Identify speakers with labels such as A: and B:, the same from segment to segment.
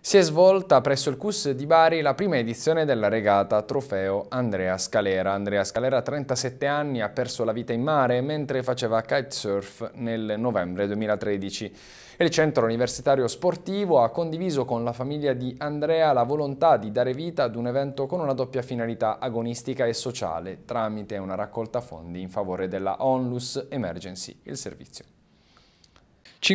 A: si è svolta presso il CUS di Bari la prima edizione della regata Trofeo Andrea Scalera. Andrea Scalera, 37 anni, ha perso la vita in mare mentre faceva kitesurf nel novembre 2013. Il centro universitario sportivo ha condiviso con la famiglia di Andrea la volontà di dare vita ad un evento con una doppia finalità agonistica e sociale tramite una raccolta fondi in favore della Onlus Emergency, il servizio.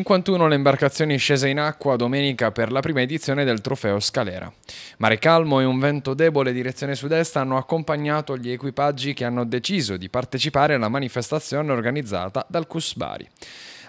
A: 51 le imbarcazioni scese in acqua domenica per la prima edizione del trofeo Scalera. Mare calmo e un vento debole direzione sud-est hanno accompagnato gli equipaggi che hanno deciso di partecipare alla manifestazione organizzata dal CUS Bari.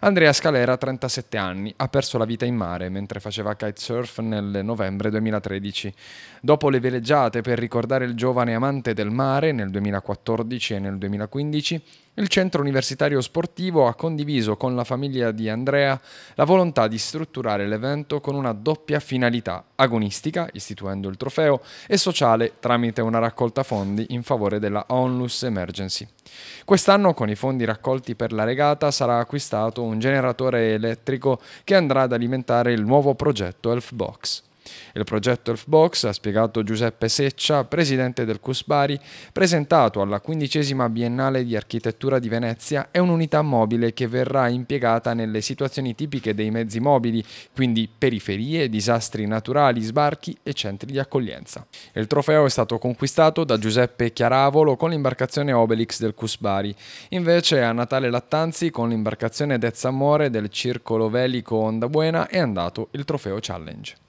A: Andrea Scalera, 37 anni, ha perso la vita in mare mentre faceva kitesurf nel novembre 2013. Dopo le veleggiate per ricordare il giovane amante del mare nel 2014 e nel 2015, il centro universitario sportivo ha condiviso con la famiglia di Andrea la volontà di strutturare l'evento con una doppia finalità agonistica, istituendo il trofeo, e sociale tramite una raccolta fondi in favore della Onlus Emergency. Quest'anno con i fondi raccolti per la regata sarà acquistato un generatore elettrico che andrà ad alimentare il nuovo progetto Elfbox. Il progetto Elfbox, ha spiegato Giuseppe Seccia, presidente del Cusbari, presentato alla quindicesima Biennale di Architettura di Venezia, è un'unità mobile che verrà impiegata nelle situazioni tipiche dei mezzi mobili, quindi periferie, disastri naturali, sbarchi e centri di accoglienza. Il trofeo è stato conquistato da Giuseppe Chiaravolo con l'imbarcazione Obelix del Cusbari. Invece a Natale Lattanzi con l'imbarcazione Dezzamore del Circolo Velico Onda Buena è andato il trofeo Challenge.